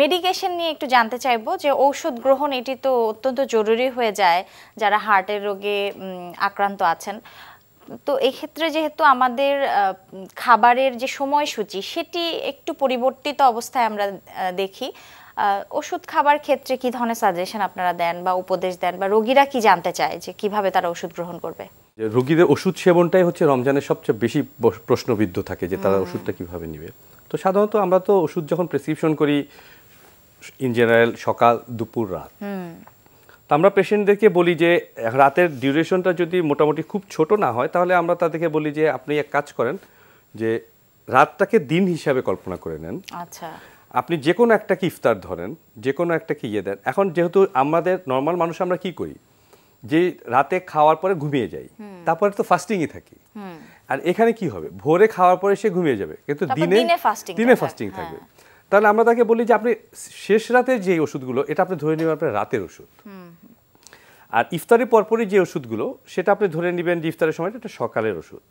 Medication নিয়ে একটু জানতে চাইবো যে ঔষধ গ্রহণ এটি তো অত্যন্ত জরুরি হয়ে যায় যারা হার্টের রোগে আক্রান্ত আছেন তো এক্ষেত্রে যেহেতু আমাদের খাবারের যে সময়সূচি সেটি একটু পরিবর্তিত অবস্থায় আমরা দেখি ওষুধ খাবার ক্ষেত্রে কি ধরনের সাজেশন আপনারা দেন বা উপদেশ দেন বা রোগীরা কি জানতে চায় যে কিভাবে তারা ওষুধ গ্রহণ করবে রোগীদের ওষুধ সেবনটাই হচ্ছে রমজানের সবচেয়ে বেশি প্রশ্নবিদ্ধ থাকে যে তারা ওষুধটা কিভাবে নিবে তো সাধারণত আমরা তো ওষুধ যখন প্রেসক্রিপশন করি ইন জেনারেল সকাল দুপুর রাত তো আমরা পেশেন্টদেরকে বলি যে রাতের ডিউরেশনটা যদি মোটামুটি খুব ছোট না হয় তাহলে আমরা তাদেরকে বলি যে আপনি এক কাজ করেন যে রাতটাকে দিন হিসাবে কল্পনা করে নেন আচ্ছা আপনি যে কোনো একটাকে ইফতার ধরেন যে কোনো একটাকে ইয়ে দেন এখন যেহেতু আমাদের নর্মাল মানুষ আমরা কি করি যে রাতে খাওয়ার পরে ঘুমিয়ে যাই তারপরে তো ফাস্টিংই থাকি আর এখানে কি হবে ভোরে খাওয়ার পরে সে ঘুমিয়ে যাবে কিন্তু দিনে দিনে ফাস্টিং হ্যাঁ। থাকবে তাহলে আমরা তাকে বলি যে আপনি শেষ রাতের যে ওষুধগুলো এটা আপনি ধরে নেবেন আপনার রাতের ওষুধ আর ইফতারের পরপরই যে ওষুধগুলো সেটা আপনি ধরে নেবেন যে ইফতারের সময়টা একটা সকালের ওষুধ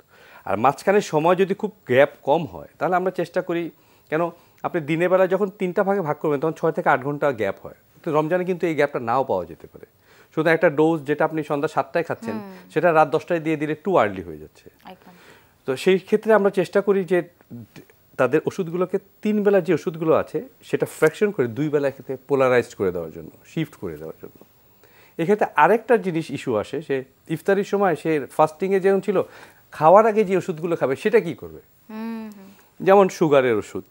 আর মাঝখানে সময় যদি খুব গ্যাপ কম হয় তাহলে আমরা চেষ্টা করি কেন আপনি দিনের বেলা যখন তিনটা ভাগে ভাগ করবেন তখন ছয় থেকে আট ঘন্টা গ্যাপ হয় তো রমজানে কিন্তু এই গ্যাপটা নাও পাওয়া যেতে পারে শুধু একটা ডোজ যেটা আপনি সন্ধ্যা সাতটায় খাচ্ছেন সেটা রাত দশটায় দিয়ে দিলে টু আর্লি হয়ে যাচ্ছে তো সেই ক্ষেত্রে আমরা চেষ্টা করি যে তাদের ওষুধগুলোকে তিন বেলা যে ওষুধগুলো আছে সেটা ফ্র্যাকশন করে দুই বেলা খেতে পোলারাইজড করে দেওয়ার জন্য শিফট করে দেওয়ার জন্য এক্ষেত্রে আরেকটা জিনিস ইস্যু আসে সে ইফতারির সময় সে ফাস্টিংয়ে যেমন ছিল খাওয়ার আগে যে ওষুধগুলো খাবে সেটা কি করবে যেমন সুগারের ওষুধ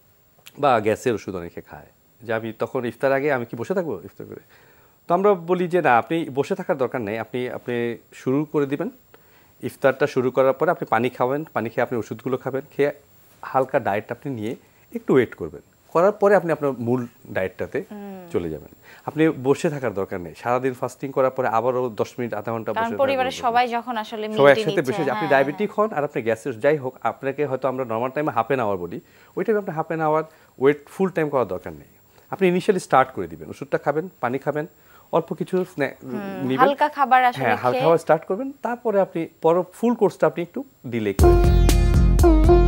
বা গ্যাসের ওষুধ অনেকে খায় যে আমি তখন ইফতার আগে আমি কি বসে থাকবো ইফতার করে তো আমরা বলি যে না আপনি বসে থাকার দরকার নেই আপনি আপনি শুরু করে দিবেন ইফতারটা শুরু করার পরে আপনি পানি খাবেন পানি খেয়ে আপনি ওষুধগুলো খাবেন খেয়ে হালকা ডায়েটটা আপনি নিয়ে একটু ওয়েট করবেন করার পরে আপনি আপনার মূল ডায়েটটাতে চলে যাবেন আপনি বসে থাকার দরকার নেই সারাদিন ফাস্টিং করার পরে আবারও দশ মিনিট আধা ঘন্টা বসে পরিবারের সবাই যখন আসলে সবাই একসাথে বসে আপনি ডায়াবেটিক হ্যাঁ। হন আর আপনি গ্যাসের যাই হোক আপনাকে হয়তো আমরা নর্মাল টাইমে হাফ এন আওয়ার বলি ওই টাইমে আপনি half an hour wait full time করার দরকার নেই আপনি ইনিশিয়ালি স্টার্ট করে দিবেন ওষুধটা খাবেন পানি খাবেন অল্প কিছু নিবেন হালকা খাবার আসলে হ্যাঁ হালকা খাবার স্টার্ট করবেন তারপরে আপনি পর ফুল কোর্সটা আপনি একটু ডিলে করবেন